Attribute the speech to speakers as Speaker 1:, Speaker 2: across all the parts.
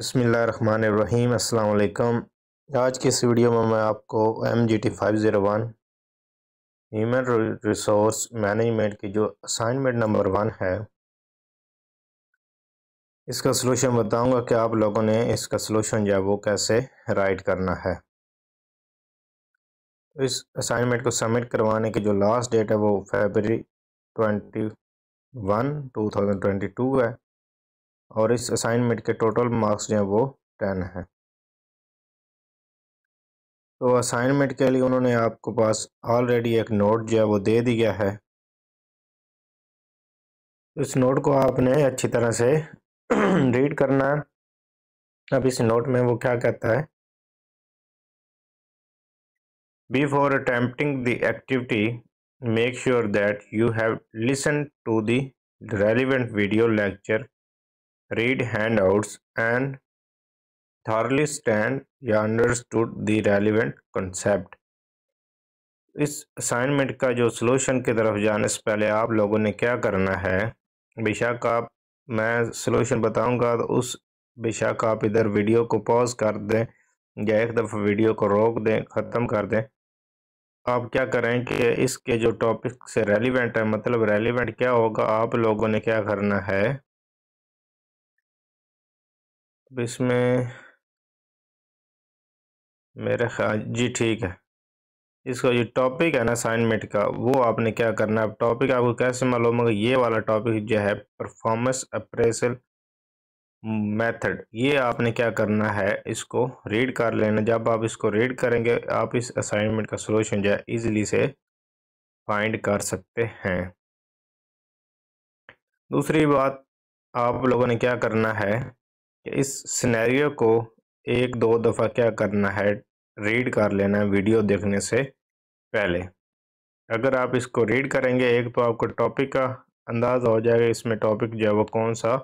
Speaker 1: बसमीम् अल्लाम आज के इस वीडियो में मैं आपको M G T five zero one human
Speaker 2: resource management की जो असाइनमेंट नंबर वन है इसका सलूशन बताऊंगा कि आप लोगों ने इसका सलूशन जो है वो कैसे राइट करना है तो इस असाइनमेंट को सबमिट करवाने की जो लास्ट डेट है वो February twenty one two thousand twenty two है और इस असाइनमेंट के टोटल मार्क्स जो हैं वो टेन
Speaker 1: है तो असाइनमेंट के लिए उन्होंने आपको पास ऑलरेडी एक नोट जो है वो दे दिया है इस नोट को आपने अच्छी तरह से रीड करना है अब इस नोट में वो क्या कहता है before attempting the activity
Speaker 2: make sure that you have listen to the relevant video lecture read handouts, and thoroughly stand या understood the relevant concept. इस असाइनमेंट का जो सोल्यूशन की तरफ जाने से पहले आप लोगों ने क्या करना है बेशक आप मैं सोल्यूशन बताऊँगा तो उस बेशक आप इधर वीडियो को पॉज कर दें या एक दफ़ा वीडियो को रोक दें ख़त्म कर दें आप क्या करें कि इसके जो
Speaker 1: टॉपिक से रेलिवेंट है मतलब रेलिवेंट क्या होगा आप लोगों ने क्या करना है अब इसमें मेरे ख्याल जी ठीक है इसका जो टॉपिक है ना असाइनमेंट का वो
Speaker 2: आपने क्या करना है टॉपिक आपको कैसे मालूम होगा ये वाला टॉपिक जो है परफॉर्मेंस अप्रेसल मेथड ये आपने क्या करना है इसको रीड कर लेना जब आप इसको रीड करेंगे आप इस असाइनमेंट का सोल्यूशन जो है ईजिली से फाइंड कर
Speaker 1: सकते हैं दूसरी बात आप
Speaker 2: लोगों ने क्या करना है इस सिनेरियो को एक दो दफ़ा क्या करना है रीड कर लेना है वीडियो देखने से पहले अगर आप इसको रीड करेंगे एक तो आपको टॉपिक का अंदाज़ा हो जाएगा इसमें टॉपिक जो है वो कौन सा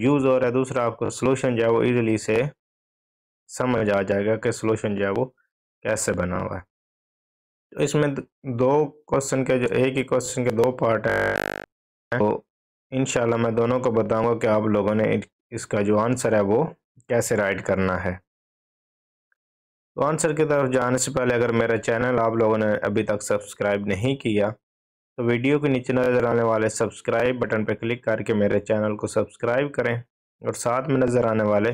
Speaker 2: यूज़ हो रहा है दूसरा आपको सोलूशन जो है वो ईज़िली से समझ आ जाएगा कि सोलूशन जो है वो कैसे बना हुआ है तो इसमें दो क्वेश्चन के जो एक ही क्वेश्चन के दो पार्ट हैं तो इन मैं दोनों को बताऊंगा कि आप लोगों ने इसका जो आंसर है वो कैसे राइट करना है तो आंसर की तरफ जाने से पहले अगर मेरा चैनल आप लोगों ने अभी तक सब्सक्राइब नहीं किया तो वीडियो के नीचे नज़र आने वाले सब्सक्राइब बटन पर क्लिक करके मेरे चैनल को सब्सक्राइब करें और साथ में नज़र आने वाले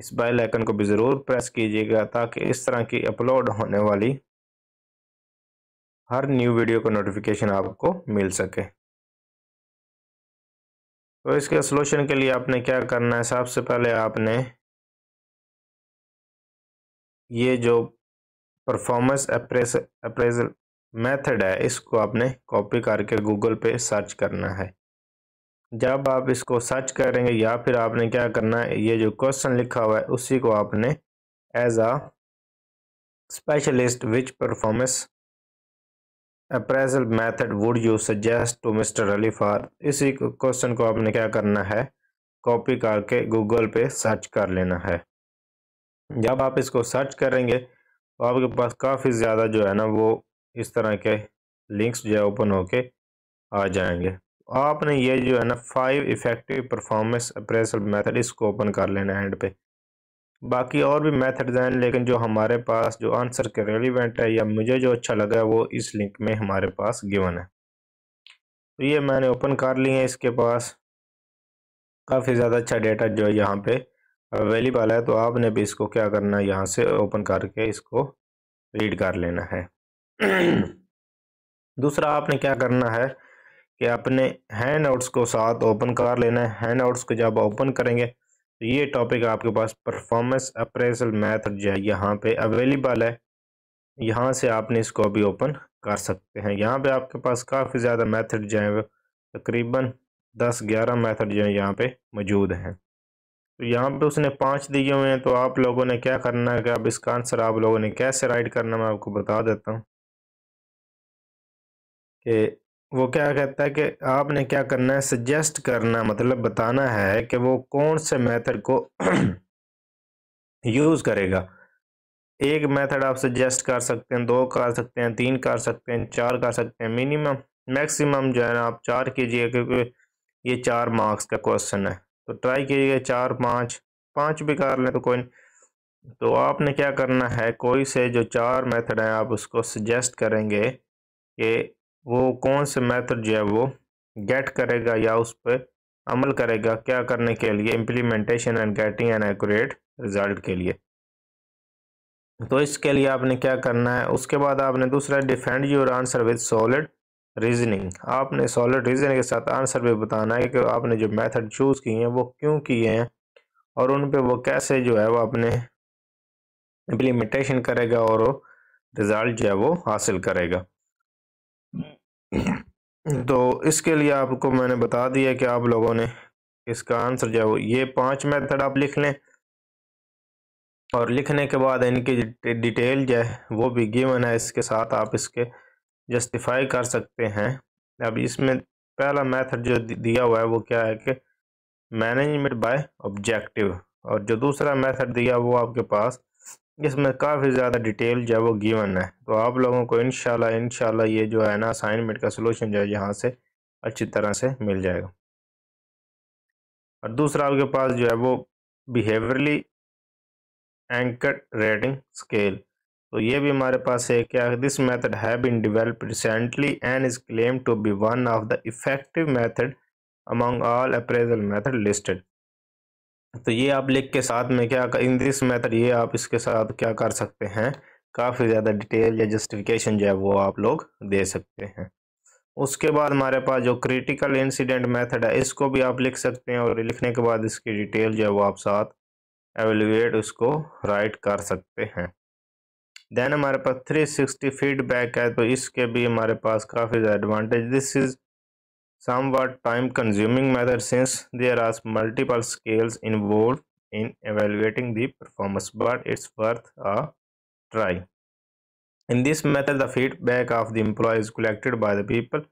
Speaker 2: इस बेल आइकन को भी ज़रूर प्रेस कीजिएगा
Speaker 1: ताकि इस तरह की अपलोड होने वाली हर न्यू वीडियो का नोटिफिकेशन आपको मिल सके तो इसके सोल्यूशन के लिए आपने क्या करना है सबसे पहले आपने ये जो परफॉर्मेंस अप्रेज अप्रेजल मेथड है इसको आपने
Speaker 2: कॉपी करके गूगल पे सर्च करना है जब आप इसको सर्च करेंगे या फिर आपने क्या करना है ये जो क्वेश्चन लिखा हुआ है उसी को आपने as a specialist which performance appraisal method would you suggest to mister Ali for इसी क्वेश्चन को आपने क्या करना है कॉपी करके गूगल पे सर्च कर लेना है जब आप इसको सर्च करेंगे तो आपके पास काफ़ी ज़्यादा जो है ना वो इस तरह के लिंक्स जो है ओपन होके आ जाएंगे आपने ये जो है ना five effective performance appraisal method इसको ओपन कर लेना है एंड पे बाकी और भी मेथड्स हैं लेकिन जो हमारे पास जो आंसर के रेलिवेंट है या मुझे जो अच्छा लगा वो इस लिंक में हमारे पास गिवन है तो ये मैंने ओपन कर लिए हैं इसके पास काफ़ी ज़्यादा अच्छा डेटा जो है यहाँ पे अवेलेबल है तो आपने भी इसको क्या करना है यहाँ से ओपन करके इसको रीड कर लेना है दूसरा आपने क्या करना है कि अपने हैंड आउट्स को साथ ओपन कर लेना है हैंड आउट्स को जब ओपन करेंगे तो ये टॉपिक आपके पास परफॉर्मेंस अप्रेजल मैथड जो है यहाँ पर अवेलेबल है यहाँ से आपने इसको अभी ओपन कर सकते हैं यहाँ पे आपके पास काफ़ी ज़्यादा मेथड जो है तकरीबन दस ग्यारह मेथड जो है यहाँ पे मौजूद हैं तो यहाँ पे उसने पांच दिए हुए हैं तो आप लोगों ने क्या करना है कि अब इसका आंसर आप लोगों ने कैसे राइट करना मैं आपको बता देता हूँ कि वो क्या कहता है कि आपने क्या करना है सजेस्ट करना मतलब बताना है कि वो कौन से मेथड को यूज़ करेगा एक मेथड आप सजेस्ट कर सकते हैं दो कर सकते हैं तीन कर सकते हैं चार कर सकते हैं मिनिमम मैक्सिमम जो है ना आप चार कीजिए क्योंकि ये चार मार्क्स का क्वेश्चन है तो ट्राई कीजिए चार पाँच पाँच भी कर लें तो कोई नहीं तो आपने क्या करना है कोई से जो चार मेथड है आप उसको सजेस्ट करेंगे कि वो कौन से मेथड जो है वो गेट करेगा या उस पर अमल करेगा क्या करने के लिए implementation and getting an accurate result के लिए तो इसके लिए आपने क्या करना है उसके बाद आपने दूसरा defend your answer with solid reasoning आपने सॉलिड रीजनिंग के साथ आंसर भी बताना है कि आपने जो मेथड चूज़ किए हैं वो क्यों किए हैं और उन पर वो कैसे जो है वो अपने इम्प्लीमेंटेशन करेगा और रिज़ल्ट जो है वो हासिल करेगा हम्म। तो इसके लिए आपको मैंने बता दिया कि आप लोगों ने इसका आंसर जो है वो ये पांच मेथड आप लिख लें और लिखने के बाद इनकी डिटेल जो है वो भी गिवन है इसके साथ आप इसके जस्टिफाई कर सकते हैं अब इसमें पहला मेथड जो दिया हुआ है वो क्या है कि मैनेजमेंट बाय ऑब्जेक्टिव और जो दूसरा मेथड दिया वो आपके पास इसमें काफ़ी ज़्यादा डिटेल जो है वो गिवन है तो आप लोगों को इन शाला ये जो है ना असाइनमेंट का
Speaker 1: सोलूशन जो है यहाँ से अच्छी तरह से मिल जाएगा और दूसरा आपके पास जो है वो बिहेवियरली एंकर रेटिंग
Speaker 2: स्केल तो ये भी हमारे पास है क्या this method have been developed recently and is claim to be one of the effective method among all appraisal method listed तो ये आप लिख के साथ में क्या इन दिस मैथड ये आप इसके साथ क्या कर सकते हैं काफ़ी ज़्यादा डिटेल या जस्टिफिकेशन जो है वो आप लोग दे सकते हैं उसके बाद हमारे पास जो क्रिटिकल इंसिडेंट मेथड है इसको भी आप लिख सकते हैं और लिखने के बाद इसकी डिटेल जो है वो आप साथ एवेलुएट उसको राइट कर सकते हैं देन हमारे पास 360 फीडबैक है तो इसके भी हमारे पास काफ़ी ज़्यादा advantage this is somewhat time consuming method since there are multiple scales involved in evaluating the performance but it's worth a try in this method the feedback of the employee is collected by the people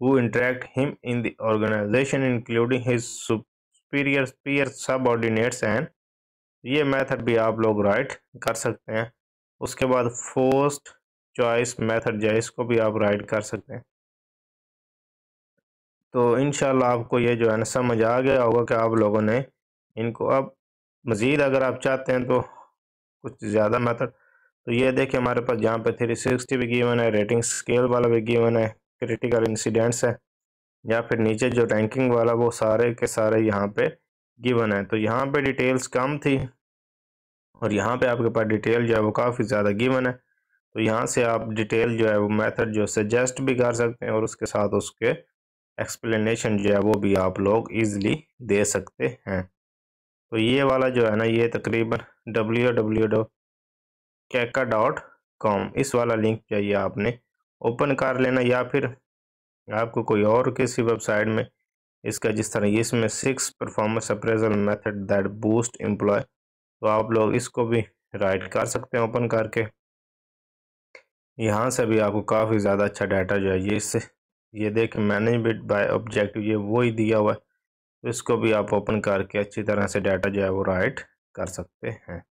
Speaker 2: who interact him in the organization including his superiors peer subordinates and ये method भी आप लोग right कर सकते हैं उसके बाद first choice method जो है इसको भी आप राइट कर सकते हैं तो इन आपको ये जो है ना समझ आ गया होगा कि आप लोगों ने इनको अब मज़ीद अगर आप चाहते हैं तो कुछ ज़्यादा मेथड तो ये देखिए हमारे पास जहाँ पे थ्री सिक्सटी भी गिवन है रेटिंग स्केल वाला भी गिवन है क्रिटिकल इंसिडेंट्स है या फिर नीचे जो रैंकिंग वाला वो सारे के सारे यहाँ पे गिवन है तो यहाँ पे डिटेल्स कम थी और यहाँ पे आपके पास डिटेल जो है वो काफ़ी ज़्यादा गिवन है तो यहाँ से आप डिटेल जो है वो मैथड जो सजेस्ट भी कर सकते हैं और उसके साथ उसके एक्सप्लेनेशन जो है वो भी आप लोग ईजिली दे सकते हैं तो ये वाला जो है ना ये तकरीबन डब्ल्यू डब्ल्यू कैका डॉट कॉम इस वाला लिंक चाहिए आपने ओपन कर लेना या फिर आपको कोई और किसी वेबसाइट में इसका जिस तरह इसमें six performance appraisal method that boost employ तो आप लोग इसको भी राइट कर सकते हैं ओपन करके यहाँ से भी आपको काफ़ी ज़्यादा अच्छा डाटा जो है ये इससे ये देखें मैनेजमेंट बाय ऑब्जेक्टिव ये वो ही दिया हुआ है तो इसको भी आप ओपन करके अच्छी तरह से डाटा जो है वो राइट कर सकते हैं